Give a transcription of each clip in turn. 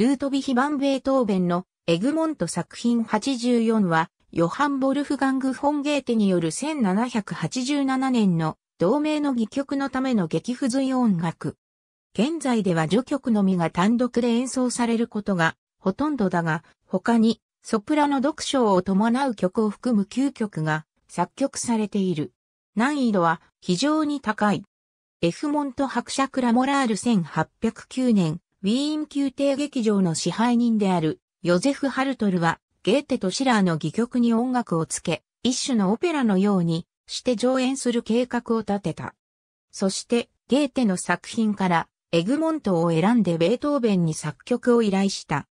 ルートビヒ・バン・ベートーベンのエグモント作品84は、ヨハン・ボルフガング・フォンゲーテによる1787年の同名の戯曲のための劇付随音楽。現在では序曲のみが単独で演奏されることがほとんどだが、他にソプラの読書を伴う曲を含む9曲が作曲されている。難易度は非常に高い。エフモント伯爵ラモラール1809年、ウィーン宮廷劇場の支配人であるヨゼフ・ハルトルはゲーテとシラーの戯曲に音楽をつけ、一種のオペラのようにして上演する計画を立てた。そしてゲーテの作品からエグモントを選んでベートーベンに作曲を依頼した。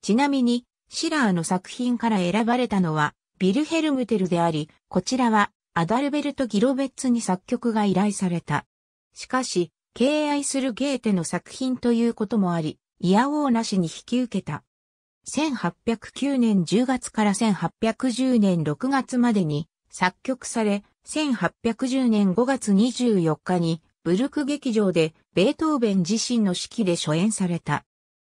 ちなみにシラーの作品から選ばれたのはビルヘルムテルであり、こちらはアダルベルト・ギロベッツに作曲が依頼された。しかし、敬愛するゲーテの作品ということもあり、イヤオーなしに引き受けた。1809年10月から1810年6月までに作曲され、1810年5月24日にブルク劇場でベートーベン自身の指揮で初演された。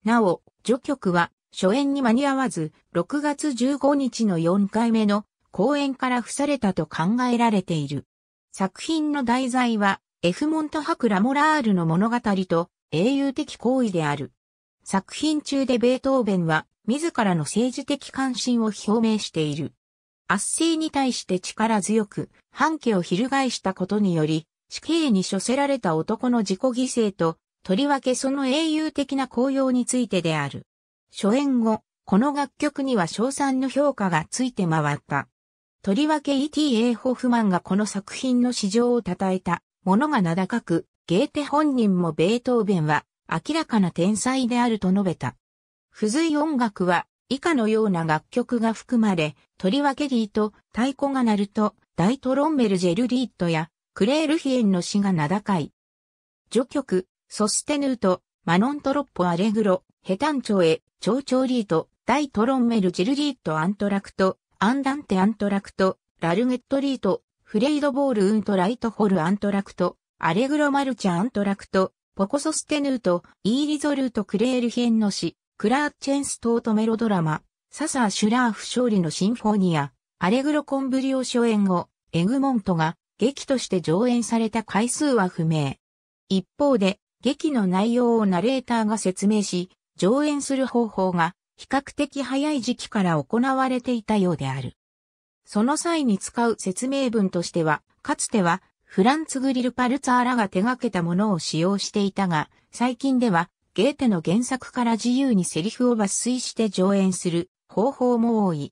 なお、序曲は初演に間に合わず、6月15日の4回目の公演から付されたと考えられている。作品の題材はエフモント・ハク・ラモラールの物語と英雄的行為である。作品中でベートーベンは自らの政治的関心を表明している。圧政に対して力強く反旗を翻したことにより死刑に処せられた男の自己犠牲ととりわけその英雄的な功用についてである。初演後、この楽曲には賞賛の評価がついて回った。とりわけ E.T.A. ホフマンがこの作品の史上を称えた物が名高く、ゲーテ本人もベートーベンは明らかな天才であると述べた。付随音楽は以下のような楽曲が含まれ、とりわけリート、太鼓が鳴ると、大トロンメルジェルリートや、クレールヒエンの詩が名高い。序曲、ソステヌート、マノントロッポアレグロ、ヘタンチョエ、チョウチョリート、大トロンメルジェルリートアントラクト、アンダンテアントラクト、ラルゲットリート、フレイドボール・ウント・ライトホル・アントラクト、アレグロ・マルチャ・アントラクト、ポコソステヌート、イーリゾルート・クレール・ヒェンの詩、クラーチェンストートメロドラマ、ササー・シュラーフ勝利のシンフォニア、アレグロ・コンブリオ初演後、エグモントが劇として上演された回数は不明。一方で、劇の内容をナレーターが説明し、上演する方法が比較的早い時期から行われていたようである。その際に使う説明文としては、かつては、フランツ・グリル・パルツァーらが手掛けたものを使用していたが、最近では、ゲーテの原作から自由にセリフを抜粋して上演する方法も多い。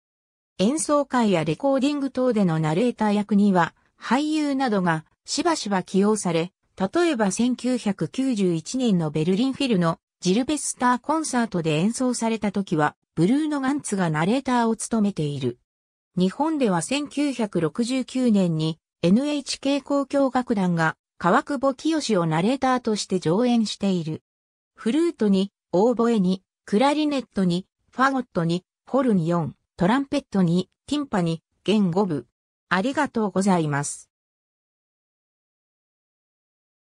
演奏会やレコーディング等でのナレーター役には、俳優などがしばしば起用され、例えば1991年のベルリンフィルのジルベスターコンサートで演奏された時は、ブルーノ・ガンツがナレーターを務めている。日本では1969年に NHK 交響楽団が川久保清をナレーターとして上演している。フルートに、オーボエに、クラリネットに、ファゴットに、ホルン4、トランペットに、ティンパに、弦5部。ありがとうございます。